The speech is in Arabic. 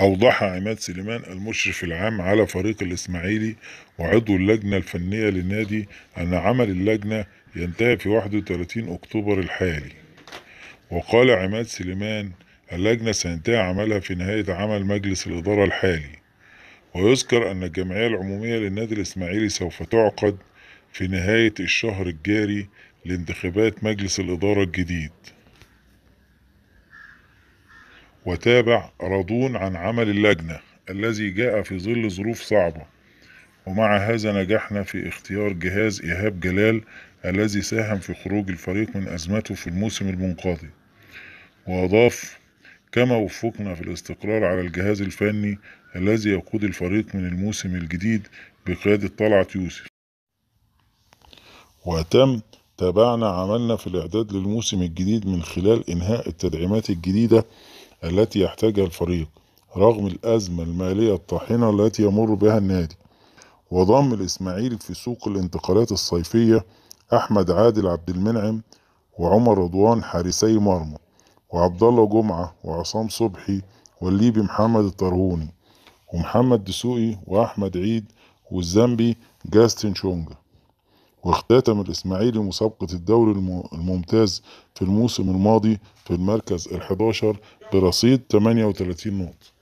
أوضح عماد سليمان المشرف العام على فريق الإسماعيلي وعضو اللجنة الفنية للنادي أن عمل اللجنة ينتهي في 31 أكتوبر الحالي وقال عماد سليمان اللجنة سينتهي عملها في نهاية عمل مجلس الإدارة الحالي ويذكر أن الجمعية العمومية للنادي الإسماعيلي سوف تعقد في نهاية الشهر الجاري لانتخابات مجلس الإدارة الجديد وتابع رضون عن عمل اللجنة الذي جاء في ظل ظروف صعبة ومع هذا نجحنا في اختيار جهاز إيهاب جلال الذي ساهم في خروج الفريق من أزمته في الموسم المنقضي وأضاف كما وفقنا في الاستقرار على الجهاز الفني الذي يقود الفريق من الموسم الجديد بقيادة طلعت يوسف وتم تابعنا عملنا في الإعداد للموسم الجديد من خلال إنهاء التدعيمات الجديدة التي يحتاجها الفريق رغم الأزمة المالية الطاحنة التي يمر بها النادي وضم الإسماعيلي في سوق الانتقالات الصيفية أحمد عادل عبد المنعم وعمر رضوان حارسي مرمى وعبد الله جمعة وعصام صبحي والليبي محمد الطرهوني ومحمد دسوقي وأحمد عيد والزامبي جاستن شونجا واختتم الإسماعيلي مسابقة الدوري الممتاز في الموسم الماضي في المركز الحداشر برصيد 38 نقطة